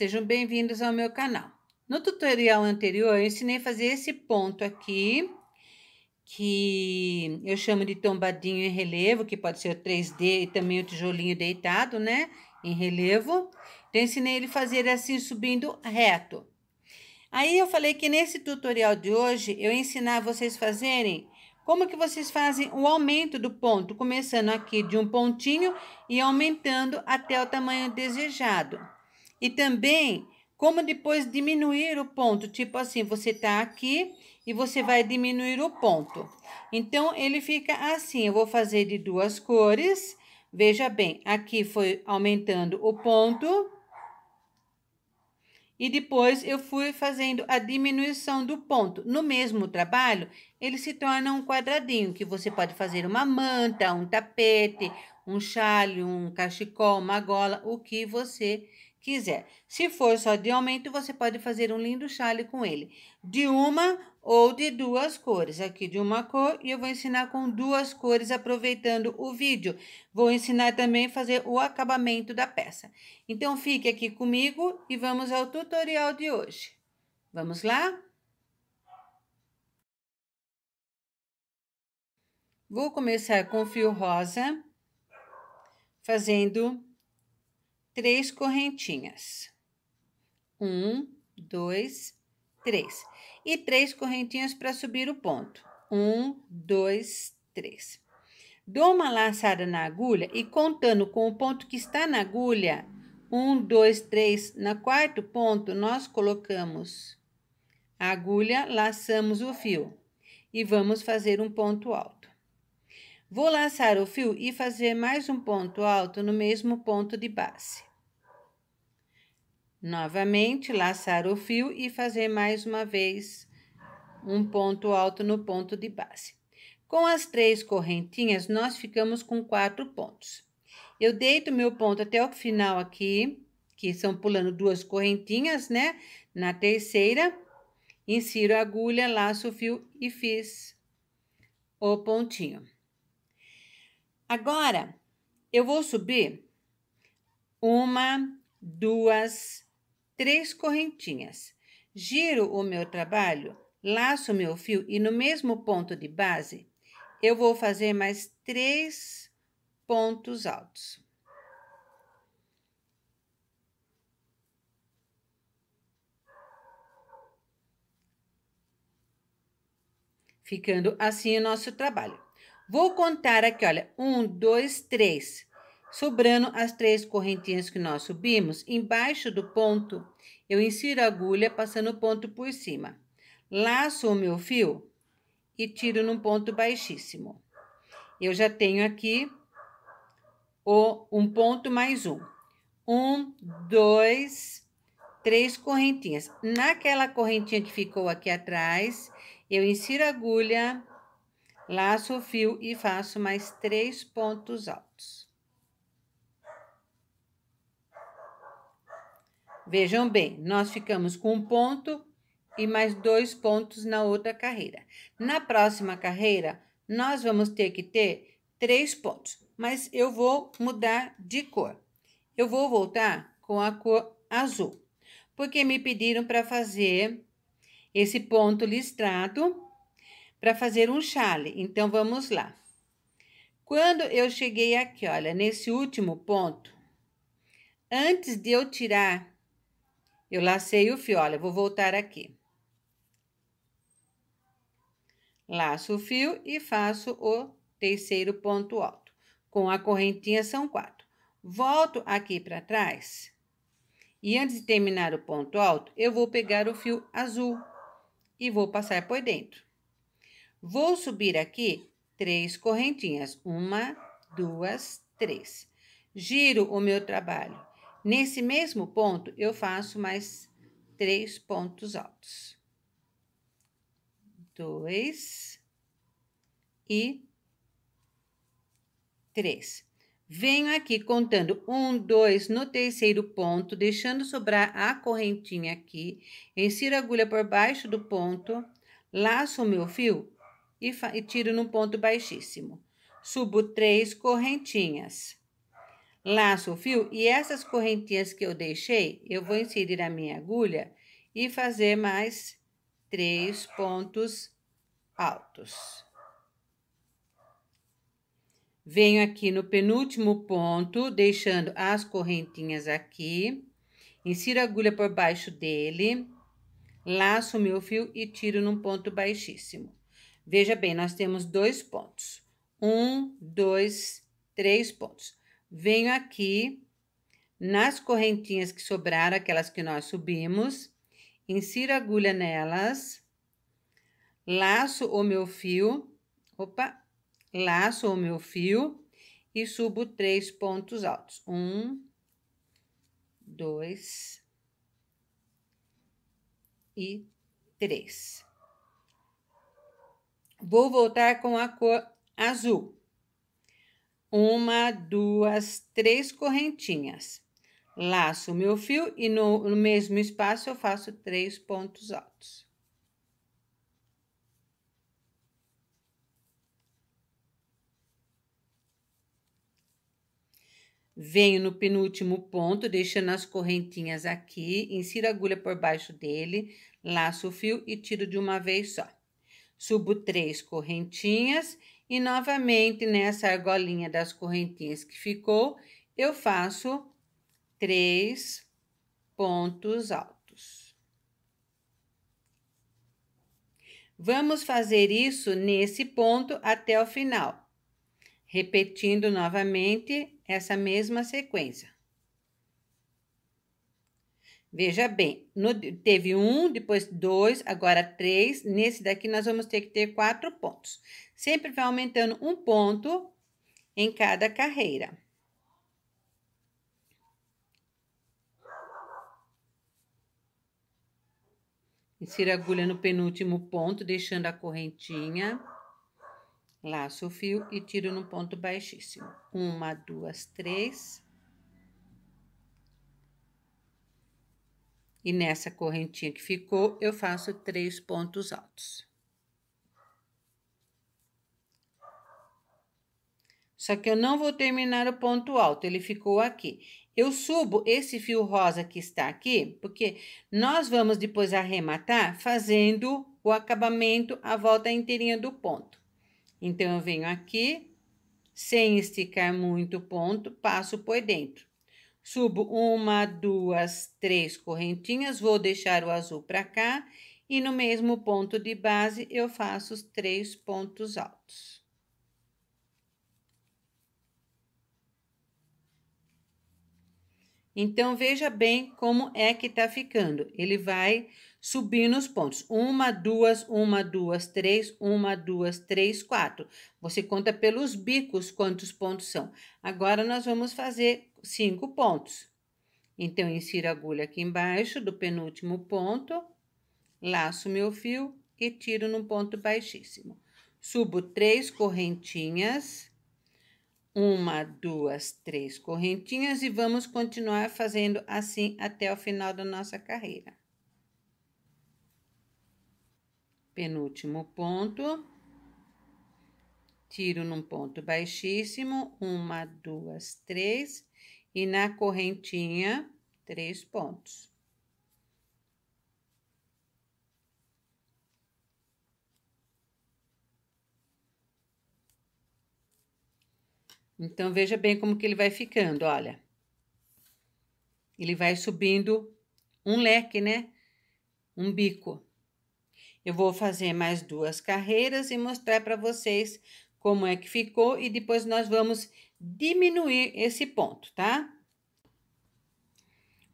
Sejam bem-vindos ao meu canal. No tutorial anterior, eu ensinei a fazer esse ponto aqui, que eu chamo de tombadinho em relevo, que pode ser o 3D e também o tijolinho deitado, né? Em relevo. Então, ensinei ele a fazer assim, subindo reto. Aí, eu falei que nesse tutorial de hoje, eu ensinar vocês fazerem como que vocês fazem o aumento do ponto, começando aqui de um pontinho e aumentando até o tamanho desejado. E também como depois diminuir o ponto, tipo assim, você tá aqui e você vai diminuir o ponto. Então ele fica assim, eu vou fazer de duas cores. Veja bem, aqui foi aumentando o ponto. E depois eu fui fazendo a diminuição do ponto. No mesmo trabalho, ele se torna um quadradinho, que você pode fazer uma manta, um tapete, um chale, um cachecol, uma gola, o que você quiser quiser. Se for só de aumento, você pode fazer um lindo chale com ele, de uma ou de duas cores. Aqui de uma cor e eu vou ensinar com duas cores aproveitando o vídeo. Vou ensinar também a fazer o acabamento da peça. Então fique aqui comigo e vamos ao tutorial de hoje. Vamos lá? Vou começar com fio rosa, fazendo três correntinhas. Um, dois, três. E três correntinhas para subir o ponto. Um, dois, três. Dou uma laçada na agulha e contando com o ponto que está na agulha, um, dois, três. Na quarto ponto, nós colocamos a agulha, laçamos o fio e vamos fazer um ponto alto. Vou laçar o fio e fazer mais um ponto alto no mesmo ponto de base. Novamente, laçar o fio e fazer mais uma vez um ponto alto no ponto de base. Com as três correntinhas, nós ficamos com quatro pontos. Eu deito meu ponto até o final aqui, que são pulando duas correntinhas, né? Na terceira, insiro a agulha, laço o fio e fiz o pontinho. Agora, eu vou subir uma, duas, três correntinhas. Giro o meu trabalho, laço o meu fio e no mesmo ponto de base eu vou fazer mais três pontos altos. Ficando assim o nosso trabalho. Vou contar aqui, olha, um, dois, três. Sobrando as três correntinhas que nós subimos, embaixo do ponto, eu insiro a agulha passando o ponto por cima. Laço o meu fio e tiro num ponto baixíssimo. Eu já tenho aqui o um ponto mais um. Um, dois, três correntinhas. Naquela correntinha que ficou aqui atrás, eu insiro a agulha, laço o fio e faço mais três pontos altos. Vejam bem, nós ficamos com um ponto e mais dois pontos na outra carreira. Na próxima carreira, nós vamos ter que ter três pontos, mas eu vou mudar de cor. Eu vou voltar com a cor azul, porque me pediram para fazer esse ponto listrado para fazer um chale. Então, vamos lá. Quando eu cheguei aqui, olha, nesse último ponto, antes de eu tirar eu lacei o fio, olha, vou voltar aqui. Laço o fio e faço o terceiro ponto alto. Com a correntinha são quatro. Volto aqui para trás. E antes de terminar o ponto alto, eu vou pegar o fio azul e vou passar por dentro. Vou subir aqui três correntinhas. Uma, duas, três. Giro o meu trabalho Nesse mesmo ponto, eu faço mais três pontos altos. Dois e três. Venho aqui contando um, dois no terceiro ponto, deixando sobrar a correntinha aqui. Insiro a agulha por baixo do ponto, laço o meu fio e, e tiro num ponto baixíssimo. Subo três correntinhas laço o fio e essas correntinhas que eu deixei, eu vou inserir a minha agulha e fazer mais três pontos altos. Venho aqui no penúltimo ponto, deixando as correntinhas aqui, insiro a agulha por baixo dele, laço o meu fio e tiro num ponto baixíssimo. Veja bem, nós temos dois pontos. Um, dois, três pontos venho aqui nas correntinhas que sobraram, aquelas que nós subimos, insiro a agulha nelas, laço o meu fio, opa, laço o meu fio e subo três pontos altos. Um, dois e três. Vou voltar com a cor azul uma, duas, três correntinhas. Laço o meu fio e no, no mesmo espaço eu faço três pontos altos. Venho no penúltimo ponto, deixando as correntinhas aqui, insiro a agulha por baixo dele, laço o fio e tiro de uma vez só. Subo três correntinhas e novamente nessa argolinha das correntinhas que ficou, eu faço três pontos altos. Vamos fazer isso nesse ponto até o final, repetindo novamente essa mesma sequência. Veja bem, no, teve um, depois dois, agora três. Nesse daqui, nós vamos ter que ter quatro pontos. Sempre vai aumentando um ponto em cada carreira. Insira a agulha no penúltimo ponto, deixando a correntinha. Laço o fio e tiro no ponto baixíssimo. Uma, duas, três. E nessa correntinha que ficou, eu faço três pontos altos. Só que eu não vou terminar o ponto alto, ele ficou aqui. Eu subo esse fio rosa que está aqui, porque nós vamos depois arrematar fazendo o acabamento, a volta inteirinha do ponto. Então, eu venho aqui, sem esticar muito o ponto, passo por dentro. Subo uma, duas, três correntinhas, vou deixar o azul para cá e no mesmo ponto de base eu faço os três pontos altos. Então veja bem como é que está ficando. Ele vai subir nos pontos. Uma, duas, uma, duas, três, uma, duas, três, quatro. Você conta pelos bicos quantos pontos são. Agora nós vamos fazer cinco pontos. Então insiro a agulha aqui embaixo do penúltimo ponto, laço meu fio e tiro num ponto baixíssimo. Subo três correntinhas uma, duas, três correntinhas e vamos continuar fazendo assim até o final da nossa carreira. Penúltimo ponto. Tiro num ponto baixíssimo, uma, duas, três, e na correntinha, três pontos. Então, veja bem como que ele vai ficando, olha. Ele vai subindo um leque, né? Um bico. Eu vou fazer mais duas carreiras e mostrar para vocês como é que ficou e depois nós vamos diminuir esse ponto, tá?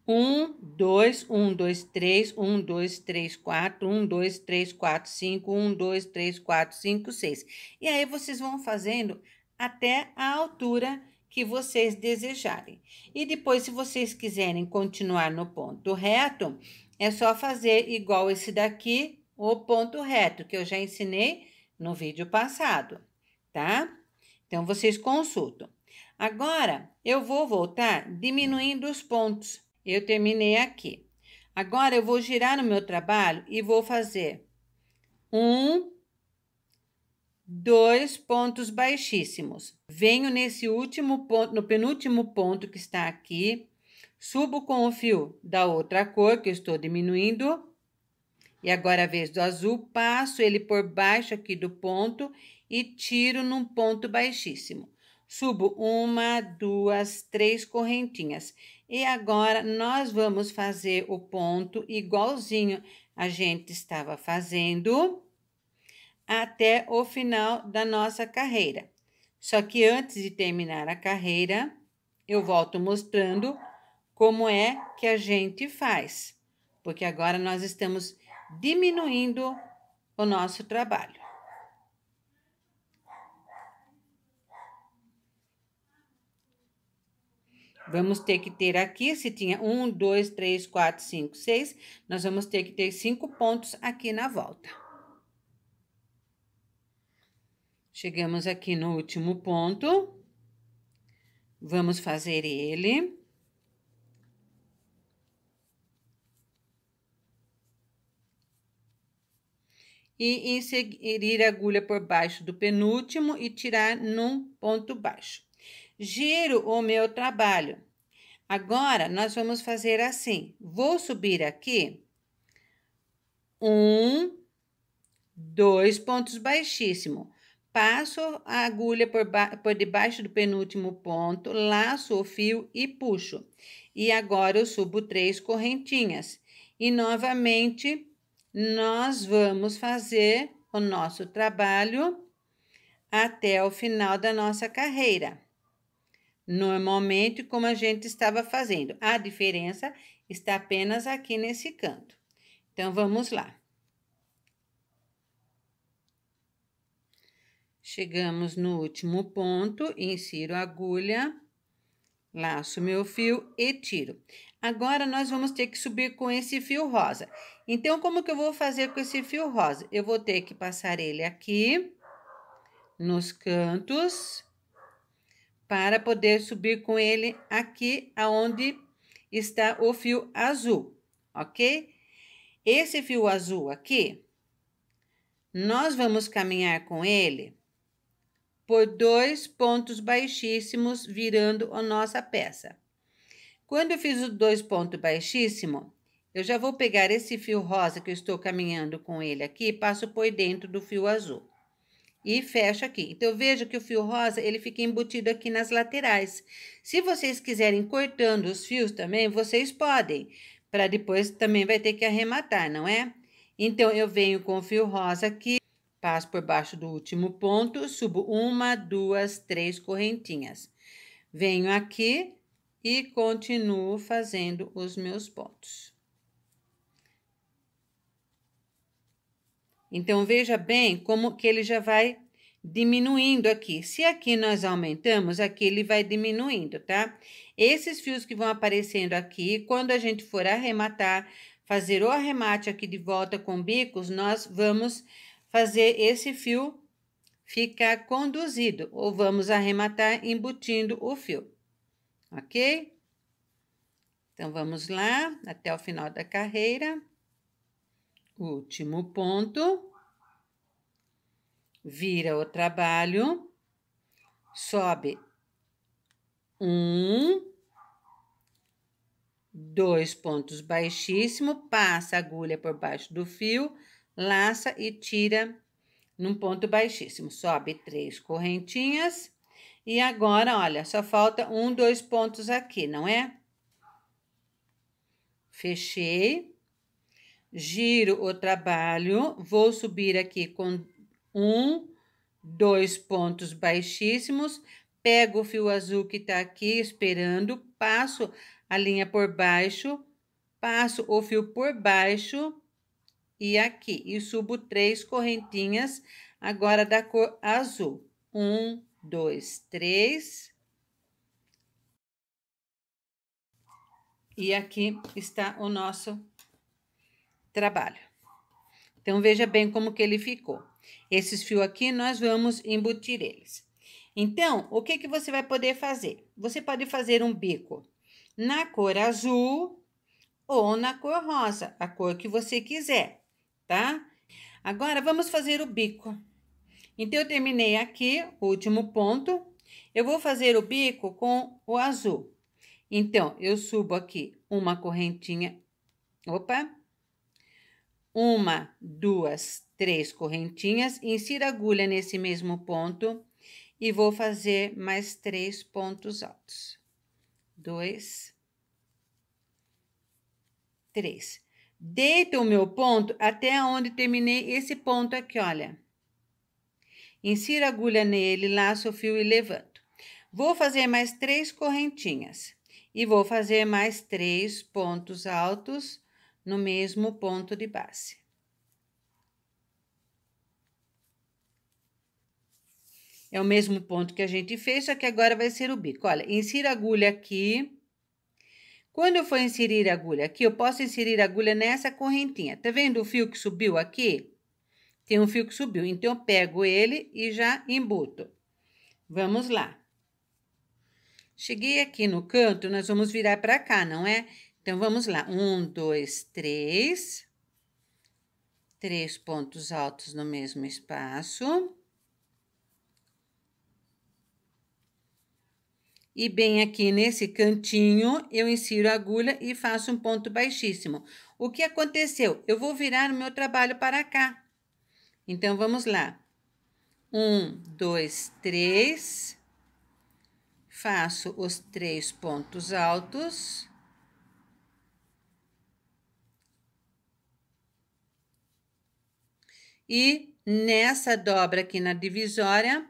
Um, dois, um, dois, três, um, dois, três, quatro, um, dois, três, quatro, cinco, um, dois, três, quatro, cinco, seis. E aí vocês vão fazendo até a altura que vocês desejarem. E depois, se vocês quiserem continuar no ponto reto, é só fazer igual esse daqui, o ponto reto, que eu já ensinei no vídeo passado, tá? Então, vocês consultam. Agora, eu vou voltar diminuindo os pontos. Eu terminei aqui. Agora, eu vou girar no meu trabalho e vou fazer um dois pontos baixíssimos. Venho nesse último ponto, no penúltimo ponto que está aqui, subo com o fio da outra cor que eu estou diminuindo. E agora a vez do azul, passo ele por baixo aqui do ponto e tiro num ponto baixíssimo. Subo uma, duas, três correntinhas. E agora nós vamos fazer o ponto igualzinho a gente estava fazendo até o final da nossa carreira. Só que antes de terminar a carreira, eu volto mostrando como é que a gente faz, porque agora nós estamos diminuindo o nosso trabalho. Vamos ter que ter aqui, se tinha um, dois, três, quatro, cinco, seis, nós vamos ter que ter cinco pontos aqui na volta. Chegamos aqui no último ponto. Vamos fazer ele. E inserir a agulha por baixo do penúltimo e tirar num ponto baixo. Giro o meu trabalho. Agora, nós vamos fazer assim. Vou subir aqui. Um, dois pontos baixíssimo Passo a agulha por, por debaixo do penúltimo ponto, laço o fio e puxo. E agora eu subo três correntinhas. E novamente, nós vamos fazer o nosso trabalho até o final da nossa carreira. Normalmente, como a gente estava fazendo. A diferença está apenas aqui nesse canto. Então, vamos lá. Chegamos no último ponto, insiro a agulha, laço meu fio e tiro. Agora, nós vamos ter que subir com esse fio rosa. Então, como que eu vou fazer com esse fio rosa? Eu vou ter que passar ele aqui, nos cantos, para poder subir com ele aqui aonde está o fio azul, ok? Esse fio azul aqui, nós vamos caminhar com ele por dois pontos baixíssimos, virando a nossa peça. Quando eu fiz os dois pontos baixíssimos, eu já vou pegar esse fio rosa que eu estou caminhando com ele aqui, passo por dentro do fio azul e fecho aqui. Então, veja que o fio rosa, ele fica embutido aqui nas laterais. Se vocês quiserem cortando os fios também, vocês podem, para depois também vai ter que arrematar, não é? Então, eu venho com o fio rosa aqui. Passo por baixo do último ponto, subo uma, duas, três correntinhas. Venho aqui e continuo fazendo os meus pontos. Então, veja bem como que ele já vai diminuindo aqui. Se aqui nós aumentamos, aqui ele vai diminuindo, tá? Esses fios que vão aparecendo aqui, quando a gente for arrematar, fazer o arremate aqui de volta com bicos, nós vamos fazer esse fio ficar conduzido, ou vamos arrematar embutindo o fio, ok? Então, vamos lá até o final da carreira. Último ponto. Vira o trabalho. Sobe um, dois pontos baixíssimo, passa a agulha por baixo do fio, laça e tira num ponto baixíssimo. Sobe três correntinhas. E agora, olha, só falta um, dois pontos aqui, não é? Fechei. Giro o trabalho. Vou subir aqui com um, dois pontos baixíssimos. Pego o fio azul que tá aqui esperando. Passo a linha por baixo. Passo o fio por baixo e aqui. E subo três correntinhas, agora da cor azul. Um, dois, três. E aqui está o nosso trabalho. Então, veja bem como que ele ficou. Esses fios aqui, nós vamos embutir eles. Então, o que, que você vai poder fazer? Você pode fazer um bico na cor azul ou na cor rosa, a cor que você quiser tá? Agora, vamos fazer o bico. Então, eu terminei aqui, o último ponto. Eu vou fazer o bico com o azul. Então, eu subo aqui uma correntinha, opa, uma, duas, três correntinhas, insiro agulha nesse mesmo ponto e vou fazer mais três pontos altos. Dois, três. Deito o meu ponto até onde terminei esse ponto aqui, olha. Insiro a agulha nele, laço o fio e levanto. Vou fazer mais três correntinhas. E vou fazer mais três pontos altos no mesmo ponto de base. É o mesmo ponto que a gente fez, só que agora vai ser o bico. Olha, Insiro a agulha aqui quando eu for inserir a agulha aqui, eu posso inserir a agulha nessa correntinha. Tá vendo o fio que subiu aqui? Tem um fio que subiu, então eu pego ele e já embuto. Vamos lá. Cheguei aqui no canto, nós vamos virar para cá, não é? Então, vamos lá. Um, dois, três. Três pontos altos no mesmo espaço. E bem aqui nesse cantinho, eu insiro a agulha e faço um ponto baixíssimo. O que aconteceu? Eu vou virar o meu trabalho para cá. Então, vamos lá. Um, dois, três. Faço os três pontos altos. E nessa dobra aqui na divisória,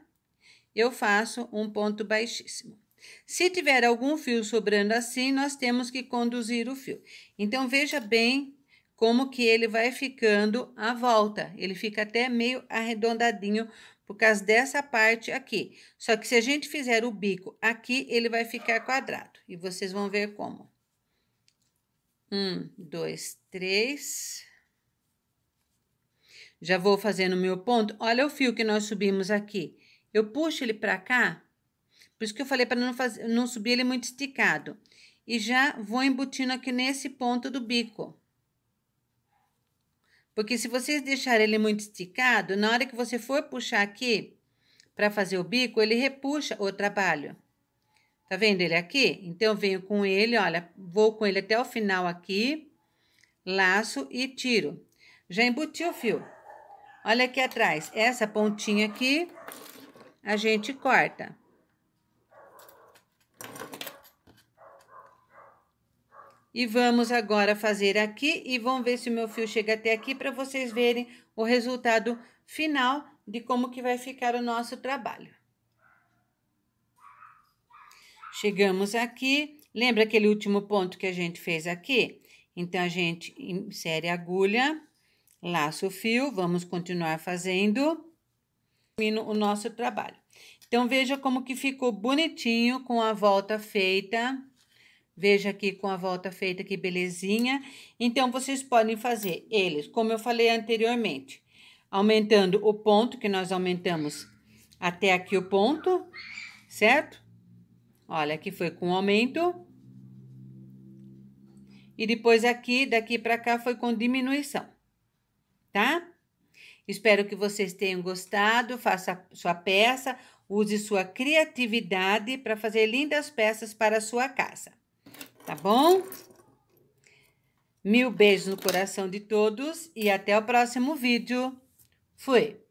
eu faço um ponto baixíssimo. Se tiver algum fio sobrando assim, nós temos que conduzir o fio. Então, veja bem como que ele vai ficando à volta. Ele fica até meio arredondadinho por causa dessa parte aqui. Só que se a gente fizer o bico aqui, ele vai ficar quadrado. E vocês vão ver como. Um, dois, três. Já vou fazendo o meu ponto. Olha o fio que nós subimos aqui. Eu puxo ele para cá por isso que eu falei para não, fazer, não subir ele muito esticado. E já vou embutindo aqui nesse ponto do bico. Porque se vocês deixarem ele muito esticado, na hora que você for puxar aqui para fazer o bico, ele repuxa o trabalho. Tá vendo ele aqui? Então, eu venho com ele, olha, vou com ele até o final aqui, laço e tiro. Já embuti o fio. Olha aqui atrás, essa pontinha aqui, a gente corta. E vamos agora fazer aqui e vamos ver se o meu fio chega até aqui para vocês verem o resultado final de como que vai ficar o nosso trabalho. Chegamos aqui, lembra aquele último ponto que a gente fez aqui? Então, a gente insere a agulha, laça o fio, vamos continuar fazendo o nosso trabalho. Então, veja como que ficou bonitinho com a volta feita. Veja aqui com a volta feita, que belezinha. Então, vocês podem fazer eles, como eu falei anteriormente, aumentando o ponto, que nós aumentamos até aqui o ponto, certo? Olha, aqui foi com aumento. E depois aqui, daqui para cá, foi com diminuição, tá? Espero que vocês tenham gostado, faça sua peça, use sua criatividade para fazer lindas peças para a sua casa. Tá bom? Mil beijos no coração de todos e até o próximo vídeo. Fui!